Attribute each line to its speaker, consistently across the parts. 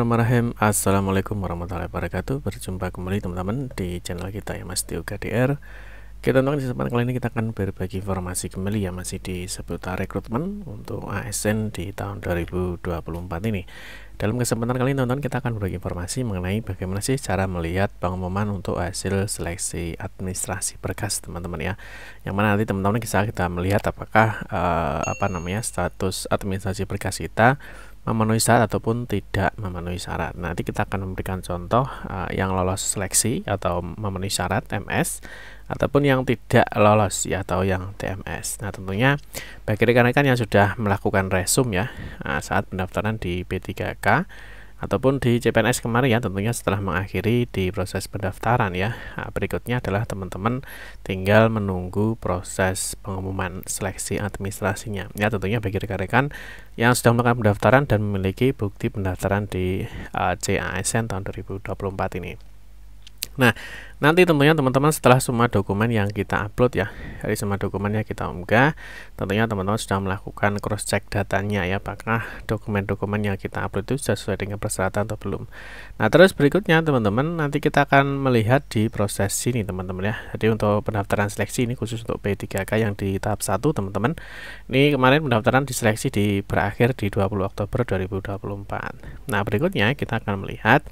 Speaker 1: Bismillahirrahmanirrahim Assalamualaikum warahmatullahi wabarakatuh Berjumpa kembali teman-teman di channel kita ya Mas Tio KDR Kita nonton di kesempatan kali ini kita akan berbagi informasi kembali ya Masih di seputar rekrutmen untuk ASN di tahun 2024 ini Dalam kesempatan kali ini teman-teman kita akan berbagi informasi mengenai bagaimana sih cara melihat pengumuman untuk hasil seleksi administrasi berkas teman-teman ya Yang mana nanti teman-teman bisa kita melihat apakah uh, apa namanya status administrasi berkas kita memenuhi syarat ataupun tidak memenuhi syarat. Nanti kita akan memberikan contoh uh, yang lolos seleksi atau memenuhi syarat MS ataupun yang tidak lolos ya atau yang TMS. Nah, tentunya bagi rekan-rekan yang sudah melakukan resum ya uh, saat pendaftaran di P3K ataupun di CPNS kemarin ya tentunya setelah mengakhiri di proses pendaftaran ya nah, berikutnya adalah teman-teman tinggal menunggu proses pengumuman seleksi administrasinya ya tentunya bagi rekan-rekan yang sudah melakukan pendaftaran dan memiliki bukti pendaftaran di uh, eh, CASN tahun 2024 ini nah Nanti tentunya teman-teman setelah semua dokumen yang kita upload ya, dari semua dokumennya kita unggah, tentunya teman-teman sudah melakukan cross check datanya ya, apakah dokumen-dokumen yang kita upload itu sudah sesuai dengan persyaratan atau belum. Nah, terus berikutnya teman-teman nanti kita akan melihat di proses sini teman-teman ya. Jadi untuk pendaftaran seleksi ini khusus untuk P3K yang di tahap satu teman-teman. Ini kemarin pendaftaran diseleksi di berakhir di 20 Oktober 2024. Nah, berikutnya kita akan melihat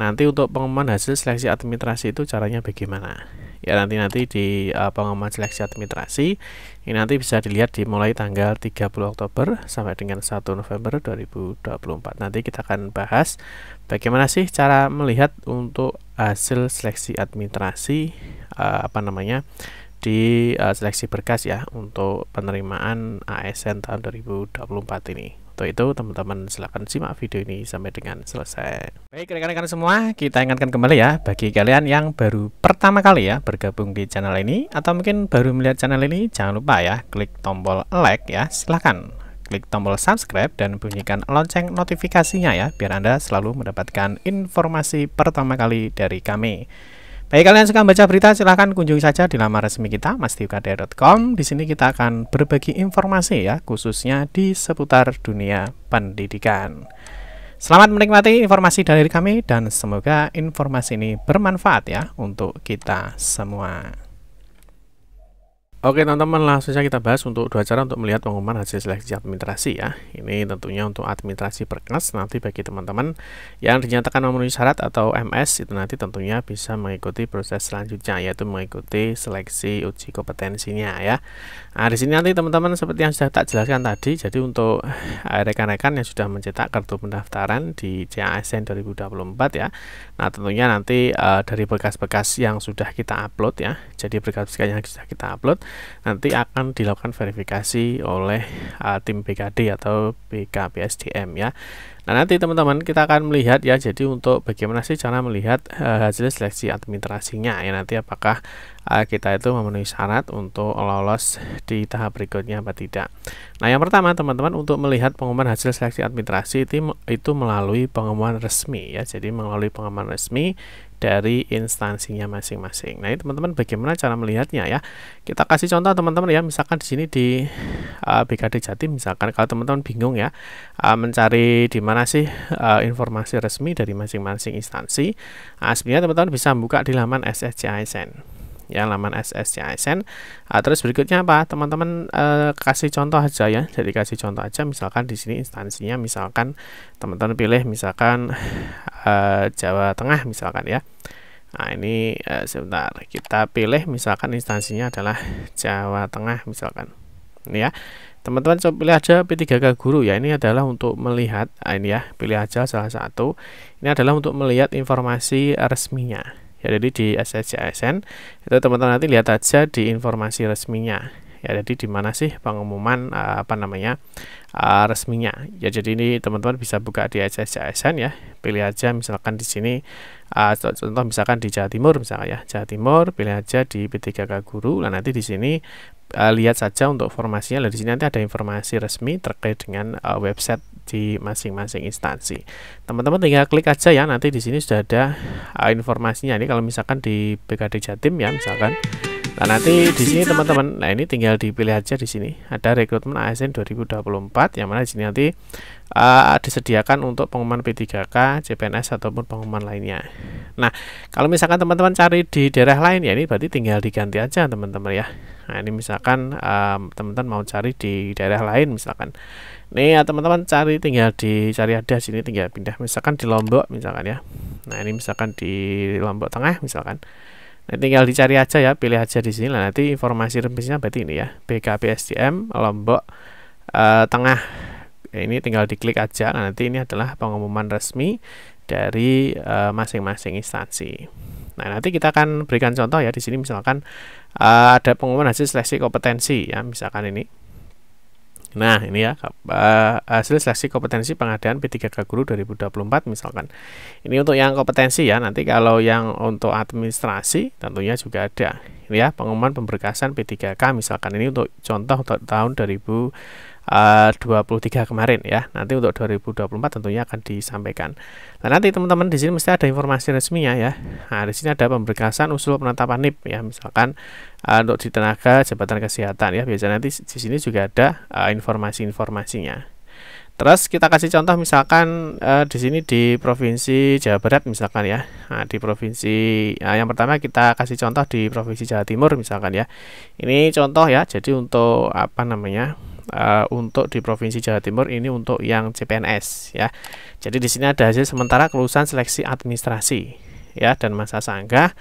Speaker 1: nanti untuk pengumuman hasil seleksi administrasi itu cara caranya bagaimana ya nanti-nanti di uh, eh, pengumuman seleksi administrasi ini nanti bisa dilihat dimulai tanggal 30 Oktober sampai dengan 1 November 2024 nanti kita akan bahas bagaimana sih cara melihat untuk hasil seleksi administrasi uh, apa namanya di uh, seleksi berkas ya untuk penerimaan ASN tahun 2024 ini untuk itu teman-teman silahkan simak video ini sampai dengan selesai. Baik rekan-rekan semua, kita ingatkan kembali ya bagi kalian yang baru pertama kali ya bergabung di channel ini atau mungkin baru melihat channel ini jangan lupa ya klik tombol like ya silahkan klik tombol subscribe dan bunyikan lonceng notifikasinya ya biar Anda selalu mendapatkan informasi pertama kali dari kami. Baik kalian suka baca berita silahkan kunjungi saja di laman resmi kita mastiukade.com. Di sini kita akan berbagi informasi ya khususnya di seputar dunia pendidikan. Selamat menikmati informasi dari kami dan semoga informasi ini bermanfaat ya untuk kita semua. Oke teman-teman langsung saja kita bahas untuk dua cara untuk melihat pengumuman hasil seleksi administrasi ya Ini tentunya untuk administrasi berkas nanti bagi teman-teman yang dinyatakan memenuhi syarat atau MS itu nanti tentunya bisa mengikuti proses selanjutnya yaitu mengikuti seleksi uji kompetensinya ya Nah di sini nanti teman-teman seperti yang sudah tak jelaskan tadi jadi untuk eh, rekan-rekan yang sudah mencetak kartu pendaftaran di CASN 2024 ya Nah tentunya nanti uh, dari bekas-bekas yang sudah kita upload ya jadi berkas bekas yang sudah kita upload nanti akan dilakukan verifikasi oleh uh, tim BKD atau BKPSDM ya. Nah, nanti teman-teman kita akan melihat ya jadi untuk bagaimana sih cara melihat uh, hasil seleksi administrasinya ya nanti apakah uh, kita itu memenuhi syarat untuk lolos di tahap berikutnya atau tidak. Nah, yang pertama teman-teman untuk melihat pengumuman hasil seleksi administrasi itu, itu melalui pengumuman resmi ya. Jadi melalui pengumuman resmi dari instansinya masing-masing. Nah, ini teman-teman bagaimana cara melihatnya ya? Kita kasih contoh teman-teman ya, misalkan di sini di uh, eh, BKD Jatim misalkan kalau teman-teman bingung ya uh, mencari di mana sih uh, informasi resmi dari masing-masing instansi. Aslinya, teman-teman bisa buka di laman SSCISN ya laman SSCISN. Uh, terus berikutnya apa? Teman-teman uh, kasih contoh aja ya. Jadi kasih contoh aja misalkan di sini instansinya misalkan teman-teman pilih misalkan Eh, Jawa Tengah misalkan ya nah ini uh, sebentar kita pilih misalkan instansinya adalah Jawa Tengah misalkan ini ya teman-teman coba pilih aja P3K guru ya ini adalah untuk melihat nah ini ya pilih aja salah satu ini adalah untuk melihat informasi resminya ya jadi di SSJSN itu teman-teman nanti lihat aja di informasi resminya ya jadi di mana sih pengumuman eh, apa namanya uh, resminya ya jadi ini teman-teman bisa buka di ASN ya pilih aja misalkan di sini uh, contoh misalkan di Jawa Timur misalkan ya Jawa Timur pilih aja di P3K Guru lah nanti di sini uh, lihat saja untuk formasinya. Lalu di sini nanti ada informasi resmi terkait dengan uh, website di masing-masing instansi. Teman-teman tinggal klik aja ya. Nanti di sini sudah ada uh, informasinya. Ini kalau misalkan di BKD Jatim ya, misalkan Nah, nanti di sini teman-teman, nah ini tinggal dipilih aja di sini. Ada rekrutmen ASN 2024 yang mana di sini nanti uh, disediakan untuk pengumuman P3K, CPNS ataupun pengumuman lainnya. Nah, kalau misalkan teman-teman cari di daerah lain ya ini berarti tinggal diganti aja teman-teman ya. Nah, ini misalkan eh, teman-teman uh, mau cari di daerah lain misalkan. Nih ya teman-teman cari tinggal dicari ada sini tinggal pindah misalkan di Lombok misalkan ya. Nah, ini misalkan di Lombok Tengah misalkan. Nah, tinggal dicari aja ya, pilih aja di sini. Nah, nanti informasi rembesnya berarti ini ya, SDM Lombok eh, Tengah. Ya, ini tinggal diklik aja. Nah, nanti ini adalah pengumuman resmi dari eh, masing-masing eh, instansi. Nah, nanti kita akan berikan contoh ya di sini misalkan eh, ada pengumuman hasil seleksi kompetensi ya, misalkan ini. Nah, ini ya eh, eh, hasil seleksi kompetensi pengadaan P3K Guru 2024 misalkan. Ini untuk yang kompetensi ya. Nanti kalau yang untuk administrasi tentunya juga ada. Ini ya pengumuman pemberkasan P3K misalkan ini untuk contoh untuk tahun ribu 23 eh, kemarin ya. Nanti untuk 2024 tentunya akan disampaikan. Nah, nanti teman-teman di sini mesti ada informasi resminya ya. Nah, di sini ada pemberkasan usul penetapan NIP ya, misalkan uh, untuk di tenaga jabatan kesehatan ya. Biasanya nanti di sini juga ada uh, informasi-informasinya. Terus kita kasih contoh misalkan di sini di provinsi Jawa Barat misalkan ya. Nah, di provinsi nah, yang pertama kita kasih contoh di provinsi Jawa Timur misalkan ya. Ini contoh ya. Jadi untuk apa namanya? uh, untuk di Provinsi Jawa Timur ini untuk yang CPNS ya. Jadi di sini ada hasil sementara kelulusan seleksi administrasi ya dan masa sanggah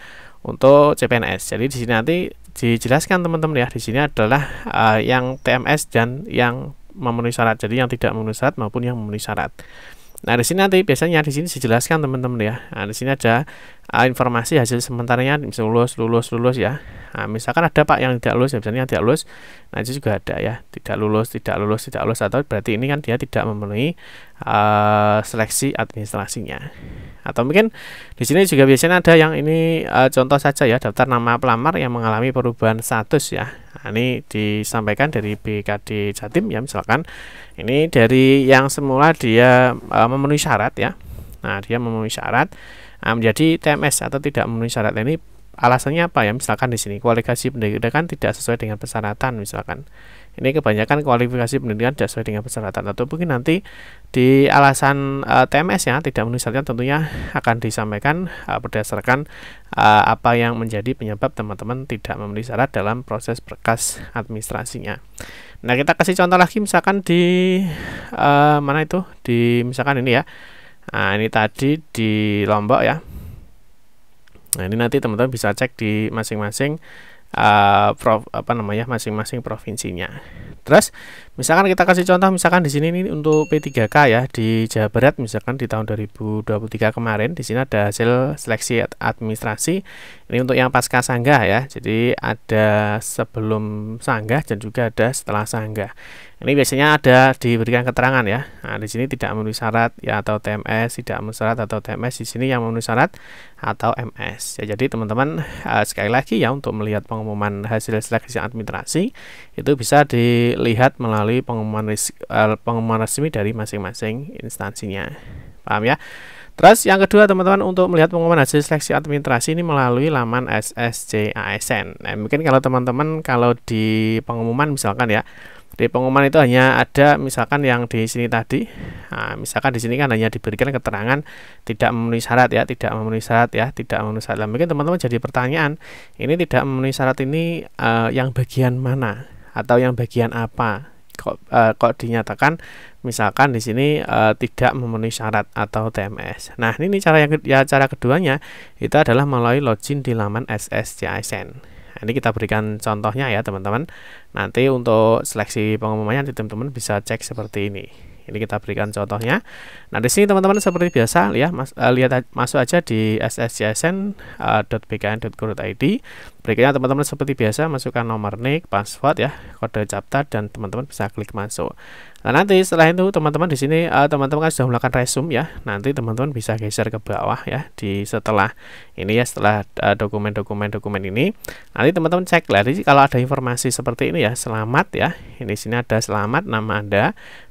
Speaker 1: untuk CPNS. Jadi di sini nanti dijelaskan teman-teman ya. Di sini adalah uh, yang TMS dan yang memenuhi syarat. Jadi yang tidak memenuhi syarat maupun yang memenuhi syarat. Nah, di sini nanti biasanya di sini dijelaskan teman-teman ya. Nah, di sini ada uh, informasi hasil sementaranya bisa lulus, lulus, lulus ya. Nah, misalkan ada Pak yang tidak lulus, ya, misalnya tidak lulus, nah itu juga ada ya. Tidak lulus, tidak lulus, tidak lulus atau berarti ini kan dia tidak memenuhi uh, seleksi administrasinya. Atau mungkin di sini juga biasanya ada yang ini uh, contoh saja ya, daftar nama pelamar yang mengalami perubahan status ya Nah, ini disampaikan dari BKD Jatim ya misalkan ini dari yang semula dia e, memenuhi syarat ya. Nah, dia memenuhi syarat nah, menjadi TMS atau tidak memenuhi syarat nah, ini alasannya apa ya misalkan di sini kualifikasi pendidikan tidak sesuai dengan persyaratan misalkan ini kebanyakan kualifikasi pendidikan tidak sesuai dengan persyaratan atau mungkin nanti di alasan uh, eh, TMS ya tidak memenuhi tentunya akan disampaikan uh, berdasarkan uh, apa yang menjadi penyebab teman-teman tidak memenuhi syarat dalam proses berkas administrasinya. Nah, kita kasih contoh lagi misalkan di uh, mana itu? Di misalkan ini ya. Nah, ini tadi di Lombok ya. Nah, ini nanti teman-teman bisa cek di masing-masing uh, eh, prov, apa namanya masing-masing provinsinya. Terus Misalkan kita kasih contoh misalkan di sini ini untuk P3K ya di Jawa Barat misalkan di tahun 2023 kemarin di sini ada hasil seleksi administrasi. Ini untuk yang pasca sanggah ya. Jadi ada sebelum sanggah dan juga ada setelah sanggah. Ini biasanya ada diberikan keterangan ya. Nah, di sini tidak memenuhi syarat ya atau TMS, tidak memenuhi syarat atau TMS. Di sini yang memenuhi syarat atau MS. Ya, jadi teman-teman eh, sekali lagi ya untuk melihat pengumuman hasil seleksi administrasi itu bisa dilihat melalui melalui pengumuman resmi, uh, eh, pengumuman resmi dari masing-masing instansinya. Paham ya? Terus yang kedua teman-teman untuk melihat pengumuman hasil seleksi administrasi ini melalui laman SSC ASN. Nah, mungkin kalau teman-teman kalau di pengumuman misalkan ya di pengumuman itu hanya ada misalkan yang di sini tadi nah, misalkan di sini kan hanya diberikan keterangan tidak memenuhi syarat ya tidak memenuhi syarat ya tidak memenuhi syarat nah, mungkin teman-teman jadi pertanyaan ini tidak memenuhi syarat ini uh, yang bagian mana atau yang bagian apa kok, uh, kok dinyatakan misalkan di sini uh, tidak memenuhi syarat atau TMS. Nah, ini, cara yang ya cara keduanya itu adalah melalui login di laman SSCISN. Nah, ini kita berikan contohnya ya, teman-teman. Nanti untuk seleksi pengumumannya nanti teman-teman bisa cek seperti ini. Ini kita berikan contohnya. Nah, di sini teman-teman seperti biasa ya, mas, uh, lihat masuk aja di sscsn.bkn.go.id. Berikutnya teman-teman seperti biasa masukkan nomor NIK, password ya, kode captcha dan teman-teman bisa klik masuk. Nah, nanti setelah itu teman-teman di sini eh, teman-teman uh, kan sudah melakukan resume ya. Nanti teman-teman bisa geser ke bawah ya di setelah ini ya setelah eh, dokumen-dokumen dokumen, ini. Nanti teman-teman cek lagi kalau ada informasi seperti ini ya, selamat ya. Ini sini ada selamat nama Anda.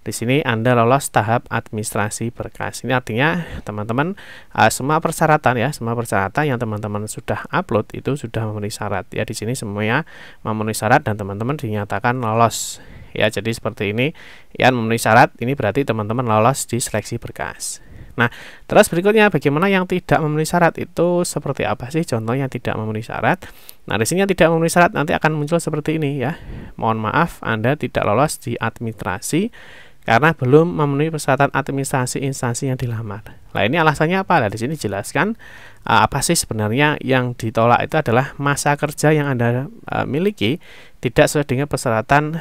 Speaker 1: Di sini Anda lolos tahap administrasi berkas. Ini artinya teman-teman uh, semua persyaratan ya, semua persyaratan yang teman-teman sudah upload itu sudah memenuhi syarat ya di sini semuanya memenuhi syarat dan teman-teman dinyatakan lolos ya jadi seperti ini yang memenuhi syarat ini berarti teman-teman lolos di seleksi berkas Nah, terus berikutnya bagaimana yang tidak memenuhi syarat itu seperti apa sih contohnya tidak memenuhi syarat? Nah, di sini yang tidak memenuhi syarat nanti akan muncul seperti ini ya. Mohon maaf, Anda tidak lolos di administrasi karena belum memenuhi persyaratan administrasi instansi yang dilamar. Nah, ini alasannya apa? Nah, di sini jelaskan. Eh, apa sih sebenarnya yang ditolak itu adalah masa kerja yang Anda eh, miliki tidak sesuai dengan persyaratan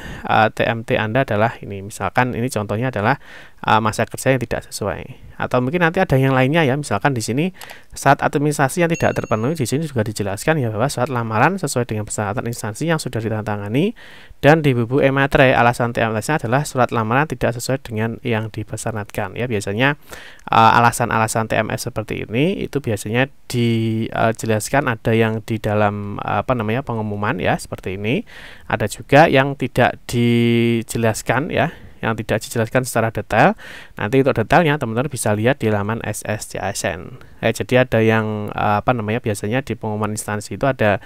Speaker 1: TMT eh, Anda adalah ini misalkan ini contohnya adalah masa kerja yang tidak sesuai atau mungkin nanti ada yang lainnya ya misalkan di sini saat administrasi yang tidak terpenuhi di sini juga dijelaskan ya bahwa saat lamaran sesuai dengan persyaratan instansi yang sudah ditandatangani dan di bubu e-matre alasan TMS-nya adalah surat lamaran tidak sesuai dengan yang dipesanatkan ya biasanya eh, alasan-alasan TMS seperti ini itu biasanya dijelaskan uh, ada yang di dalam uh, apa namanya pengumuman ya seperti ini ada juga yang tidak dijelaskan ya yang tidak dijelaskan secara detail. Nanti untuk detailnya teman-teman bisa lihat di laman SSCSN. Eh, jadi ada yang eh, apa namanya biasanya di pengumuman instansi itu ada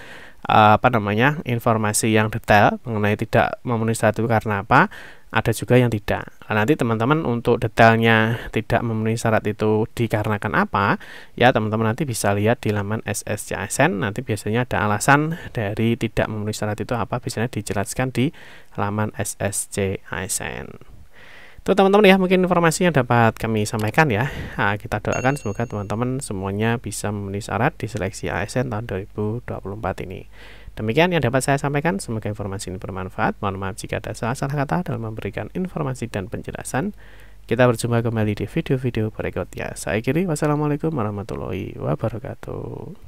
Speaker 1: uh, apa namanya informasi yang detail mengenai tidak memenuhi satu karena apa ada juga yang tidak. Nah, nanti teman-teman untuk detailnya tidak memenuhi syarat itu dikarenakan apa, ya teman-teman nanti bisa lihat di laman SSCSN. Nanti biasanya ada alasan dari tidak memenuhi syarat itu apa, biasanya dijelaskan di laman SSCSN. Itu teman-teman ya mungkin informasi yang dapat kami sampaikan ya. Nah, kita doakan semoga teman-teman semuanya bisa memenuhi syarat di seleksi ASN tahun 2024 ini. Demikian yang dapat saya sampaikan, semoga informasi ini bermanfaat. Mohon maaf jika ada salah-salah kata dalam memberikan informasi dan penjelasan. Kita berjumpa kembali di video-video berikutnya. Saya kiri, wassalamualaikum warahmatullahi wabarakatuh.